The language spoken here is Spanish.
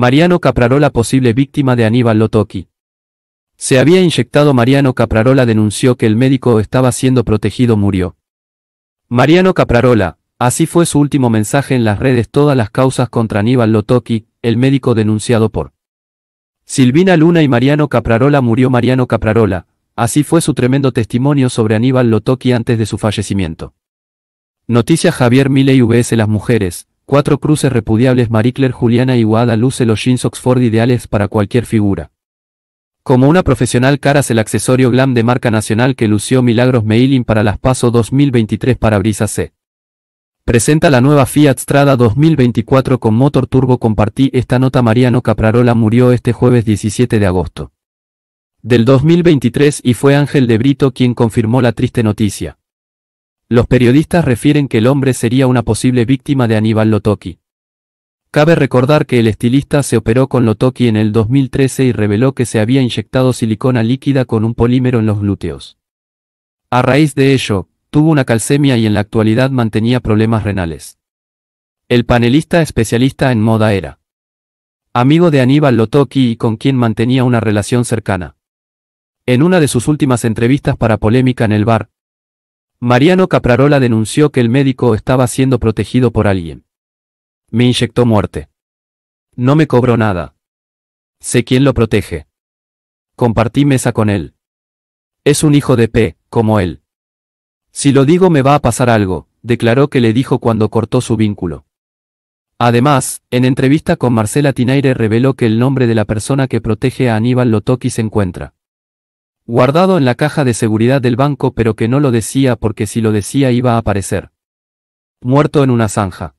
Mariano Caprarola posible víctima de Aníbal Lotoki. Se había inyectado Mariano Caprarola denunció que el médico estaba siendo protegido murió. Mariano Caprarola, así fue su último mensaje en las redes todas las causas contra Aníbal Lotoki, el médico denunciado por Silvina Luna y Mariano Caprarola murió Mariano Caprarola, así fue su tremendo testimonio sobre Aníbal Lotoki antes de su fallecimiento. Noticia Javier Milei VS Las mujeres, Cuatro cruces repudiables Marie Claire Juliana Iguada luce los jeans Oxford ideales para cualquier figura. Como una profesional caras el accesorio glam de marca nacional que lució Milagros Meilin para las PASO 2023 para Brisa C. Presenta la nueva Fiat Strada 2024 con motor turbo compartí esta nota Mariano Caprarola murió este jueves 17 de agosto. Del 2023 y fue Ángel de Brito quien confirmó la triste noticia. Los periodistas refieren que el hombre sería una posible víctima de Aníbal Lotoki. Cabe recordar que el estilista se operó con Lotoki en el 2013 y reveló que se había inyectado silicona líquida con un polímero en los glúteos. A raíz de ello, tuvo una calcemia y en la actualidad mantenía problemas renales. El panelista especialista en moda era amigo de Aníbal Lotoki y con quien mantenía una relación cercana. En una de sus últimas entrevistas para Polémica en el Bar, Mariano Caprarola denunció que el médico estaba siendo protegido por alguien. Me inyectó muerte. No me cobró nada. Sé quién lo protege. Compartí mesa con él. Es un hijo de P, como él. Si lo digo me va a pasar algo, declaró que le dijo cuando cortó su vínculo. Además, en entrevista con Marcela Tinaire reveló que el nombre de la persona que protege a Aníbal Lotoki se encuentra guardado en la caja de seguridad del banco pero que no lo decía porque si lo decía iba a aparecer. Muerto en una zanja.